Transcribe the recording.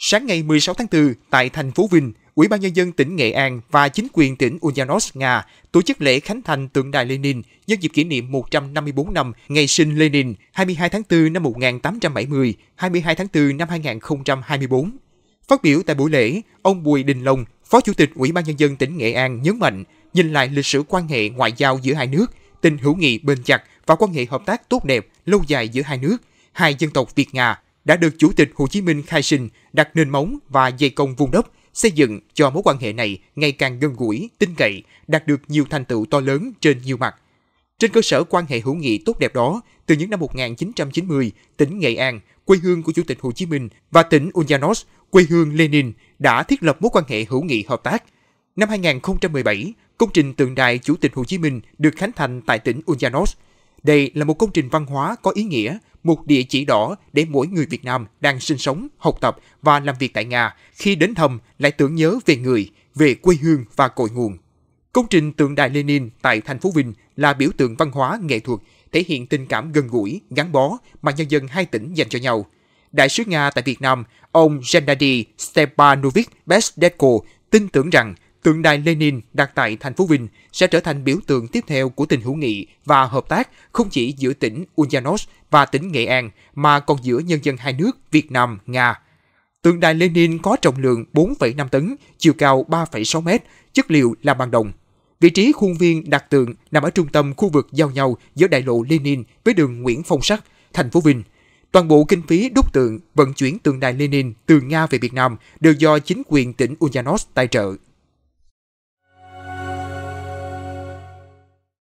Sáng ngày 16 tháng 4, tại thành phố Vinh, Ủy ban Nhân dân tỉnh Nghệ An và chính quyền tỉnh Ulyanos, Nga tổ chức lễ khánh thành tượng đài Lenin nhân dịp kỷ niệm 154 năm ngày sinh Lenin 22 tháng 4 năm 1870, 22 tháng 4 năm 2024. Phát biểu tại buổi lễ, ông Bùi Đình Long, Phó Chủ tịch Ủy ban Nhân dân tỉnh Nghệ An nhấn mạnh, nhìn lại lịch sử quan hệ ngoại giao giữa hai nước, tình hữu nghị bền chặt và quan hệ hợp tác tốt đẹp lâu dài giữa hai nước, hai dân tộc Việt Nga – đã được Chủ tịch Hồ Chí Minh khai sinh, đặt nền móng và dày công vun đốc, xây dựng cho mối quan hệ này ngày càng gần gũi, tin cậy, đạt được nhiều thành tựu to lớn trên nhiều mặt. Trên cơ sở quan hệ hữu nghị tốt đẹp đó, từ những năm 1990, tỉnh Nghệ An, quê hương của Chủ tịch Hồ Chí Minh và tỉnh Ulyanos, quê hương Lenin đã thiết lập mối quan hệ hữu nghị hợp tác. Năm 2017, công trình tượng đài Chủ tịch Hồ Chí Minh được khánh thành tại tỉnh Ulyanos. Đây là một công trình văn hóa có ý nghĩa một địa chỉ đỏ để mỗi người Việt Nam đang sinh sống, học tập và làm việc tại Nga khi đến thăm lại tưởng nhớ về người, về quê hương và cội nguồn. Công trình tượng đài Lenin tại thành phố Vinh là biểu tượng văn hóa, nghệ thuật, thể hiện tình cảm gần gũi, gắn bó mà nhân dân hai tỉnh dành cho nhau. Đại sứ Nga tại Việt Nam, ông Gennady Stepanovich Besdetko tin tưởng rằng Tượng đài Lenin đặt tại thành phố Vinh sẽ trở thành biểu tượng tiếp theo của tình hữu nghị và hợp tác không chỉ giữa tỉnh Ulyanovsk và tỉnh Nghệ An mà còn giữa nhân dân hai nước Việt Nam, Nga. Tượng đài Lenin có trọng lượng 4,5 tấn, chiều cao 3,6 mét, chất liệu là bằng đồng. Vị trí khuôn viên đặt tượng nằm ở trung tâm khu vực giao nhau giữa đại lộ Lenin với đường Nguyễn Phong Sắc, thành phố Vinh. Toàn bộ kinh phí đúc tượng, vận chuyển tượng đài Lenin từ Nga về Việt Nam đều do chính quyền tỉnh Ulyanovsk tài trợ.